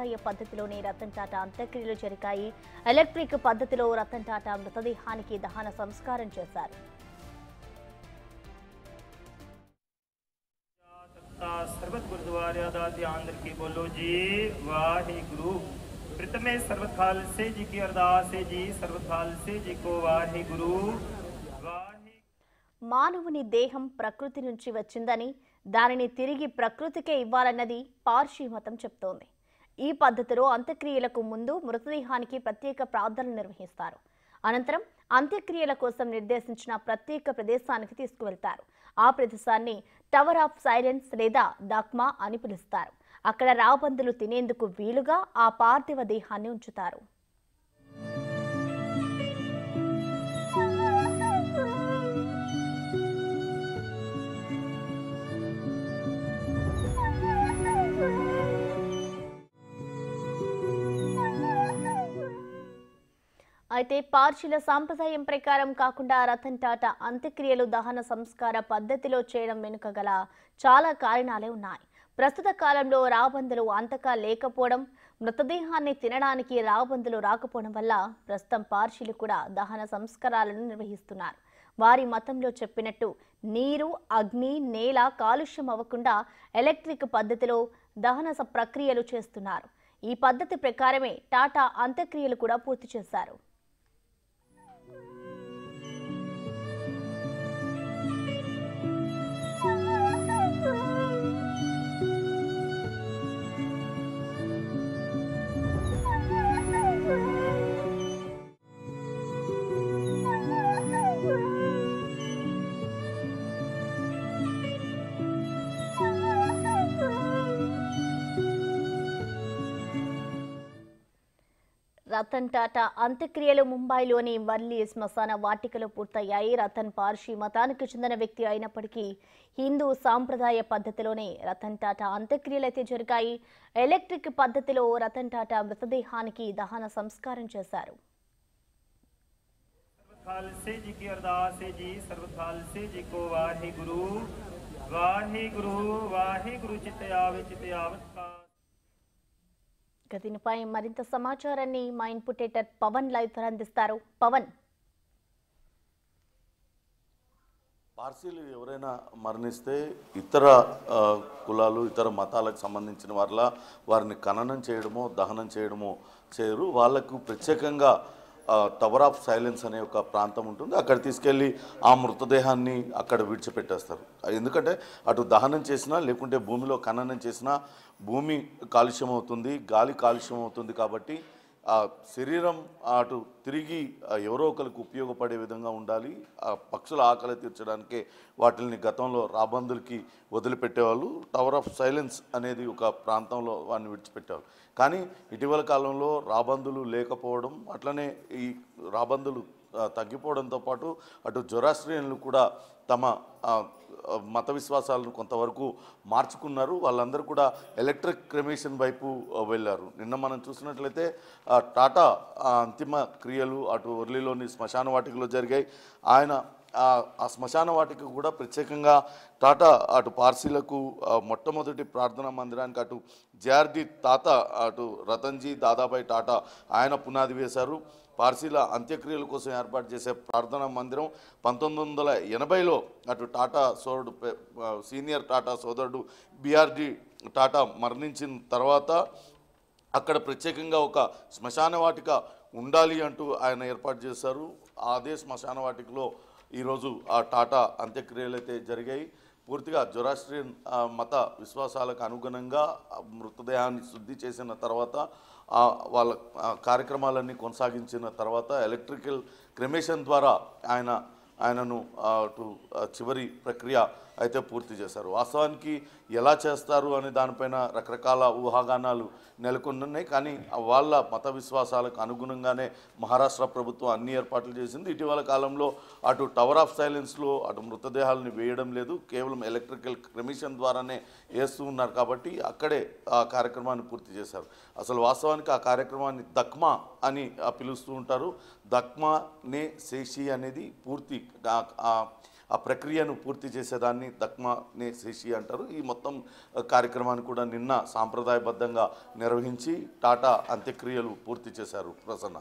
సాంప్రదాయ పద్ధతిలోనే రతన్ టాటా అంత్యక్రియలు జరిగాయి ఎలక్ట్రిక్ పద్ధతిలో రతన్ టాటా మృతదేహానికి దహన సంస్కారం చేశారు మానవుని దేహం ప్రకృతి నుంచి వచ్చిందని దానిని తిరిగి ప్రకృతికే ఇవ్వాలన్నది పార్షి మతం చెప్తోంది ఈ పద్ధతిలో అంత్యక్రియలకు ముందు మృతదేహానికి ప్రత్యేక ప్రార్థనలు నిర్వహిస్తారు అనంతరం అంత్యక్రియల కోసం నిర్దేశించిన ప్రత్యేక ప్రదేశానికి తీసుకువెళ్తారు ఆ ప్రదేశాన్ని టవర్ ఆఫ్ సైలెన్స్ లేదా డాక్మా అని పిలుస్తారు అక్కడ రాబందులు తినేందుకు వీలుగా ఆ పార్థివ దేహాన్ని ఉంచుతారు అయితే పార్శీల సాంప్రదాయం ప్రకారం కాకుండా రతన్ టాటా అంత్యక్రియలు దహన సంస్కార పద్ధతిలో చేయడం వెనుక గల చాలా కారణాలే ఉన్నాయి ప్రస్తుత కాలంలో రాబందులు అంతకా లేకపోవడం మృతదేహాన్ని తినడానికి రాబందులు రాకపోవడం వల్ల ప్రస్తుతం పార్షిలు కూడా దహన సంస్కారాలను నిర్వహిస్తున్నారు వారి మతంలో చెప్పినట్టు నీరు అగ్ని నేల కాలుష్యం అవ్వకుండా ఎలక్ట్రిక్ పద్ధతిలో దహన ప్రక్రియలు చేస్తున్నారు ఈ పద్ధతి ప్రకారమే టాటా అంత్యక్రియలు కూడా పూర్తి చేశారు రతన్ టాటా అంత్యక్రియలు ముంబైలోని వర్లీ శ్మశాన వాటికలో పూర్తయ్యాయి రతన్ పార్షి మతానికి చెందిన వ్యక్తి అయినప్పటికీ హిందూ సాంప్రదాయ పద్ధతిలోనే రతన్ టాటా అంత్యక్రియలు అయితే జరిగాయి ఎలక్ట్రిక్ పద్ధతిలో రతన్ టాటా మృతదేహానికి దహన సంస్కారం చేశారు వాహిగురు వాహిగురు దీనిపై మరింత సమాచారాన్ని మా ఇన్పుటేటర్ పవన్ లైవ్ అందిస్తారు పవన్ పార్సీలు ఎవరైనా మరణిస్తే ఇతర కులాలు ఇతర మతాలకు సంబంధించిన వారిలా వారిని ఖననం చేయడమో దహనం చేయడమో చేయరు వాళ్లకు ప్రత్యేకంగా టవర్ ఆఫ్ సైలెన్స్ అనే ఒక ప్రాంతం ఉంటుంది అక్కడ తీసుకెళ్ళి ఆ మృతదేహాన్ని అక్కడ విడిచిపెట్టేస్తారు ఎందుకంటే అటు దహనం చేసినా లేకుంటే భూమిలో ఖననం చేసినా భూమి కాలుష్యం అవుతుంది గాలి కాలుష్యం అవుతుంది కాబట్టి ఆ శరీరం అటు తిరిగి ఎవరో ఒకరికి ఉపయోగపడే విధంగా ఉండాలి ఆ పక్షుల ఆకలి తీర్చడానికే వాటిని గతంలో రాబందులకి వదిలిపెట్టేవాళ్ళు టవర్ ఆఫ్ సైలెన్స్ అనేది ఒక ప్రాంతంలో వాడిని విడిచిపెట్టేవాళ్ళు కానీ ఇటీవల కాలంలో రాబందులు లేకపోవడం అట్లనే ఈ రాబందులు తగ్గిపోవడంతో పాటు అటు జొరాస్ట్రియన్లు కూడా తమ మత విశ్వాసాలను కొంతవరకు మార్చుకున్నారు వాళ్ళందరూ కూడా ఎలక్ట్రిక్ క్రెమేషన్ వైపు వెళ్ళారు నిన్న మనం చూసినట్లయితే టాటా అంతిమ క్రియలు అటు ఉర్లీలోని శ్మశాన వాటికలో జరిగాయి ఆయన ఆ శ్మశాన వాటికి కూడా ప్రత్యేకంగా టాటా అటు పార్సీలకు మొట్టమొదటి ప్రార్థనా మందిరానికి అటు జేఆర్డి తాత అటు రతన్జీ దాదాబాయ్ టాటా ఆయన పునాది వేశారు పార్సీల అంత్యక్రియల కోసం ఏర్పాటు చేసే ప్రార్థనా మందిరం పంతొమ్మిది వందల ఎనభైలో అటు టాటా సోదరుడు సీనియర్ టాటా సోదరుడు బీఆర్డి టాటా మరణించిన తర్వాత అక్కడ ప్రత్యేకంగా ఒక శ్మశాన వాటిక ఉండాలి అంటూ ఆయన ఏర్పాటు చేశారు అదే శ్మశాన వాటికలో ఈరోజు ఆ టాటా అంత్యక్రియలు అయితే జరిగాయి పూర్తిగా జొరాస్ట్రియన్ మత విశ్వాసాలకు అనుగుణంగా మృతదేహాన్ని శుద్ధి చేసిన తర్వాత వాళ్ళ కార్యక్రమాలన్నీ కొనసాగించిన తర్వాత ఎలక్ట్రికల్ క్రెమేషన్ ద్వారా ఆయన ఆయనను చివరి ప్రక్రియ అయితే పూర్తి చేశారు వాస్తవానికి ఎలా చేస్తారు అనే దానిపైన రకరకాల ఊహాగానాలు నెలకొన్నాయి కానీ వాళ్ళ మత విశ్వాసాలకు అనుగుణంగానే మహారాష్ట్ర ప్రభుత్వం అన్ని ఏర్పాట్లు చేసింది ఇటీవల కాలంలో అటు టవర్ ఆఫ్ సైలెన్స్లో అటు మృతదేహాలను వేయడం లేదు కేవలం ఎలక్ట్రికల్ క్రమిషన్ ద్వారానే వేస్తూ ఉన్నారు కాబట్టి అక్కడే ఆ కార్యక్రమాన్ని పూర్తి చేశారు అసలు వాస్తవానికి ఆ కార్యక్రమాన్ని దక్మా అని పిలుస్తూ ఉంటారు నే శేషి అనేది పూర్తి ఆ ప్రక్రియను పూర్తి చేసేదాన్ని దక్మానే శేషి అంటారు ఈ మొత్తం కార్యక్రమాన్ని కూడా నిన్న సాంప్రదాయబద్ధంగా నిర్వహించి టాటా అంత్యక్రియలు పూర్తి చేశారు ప్రసన్న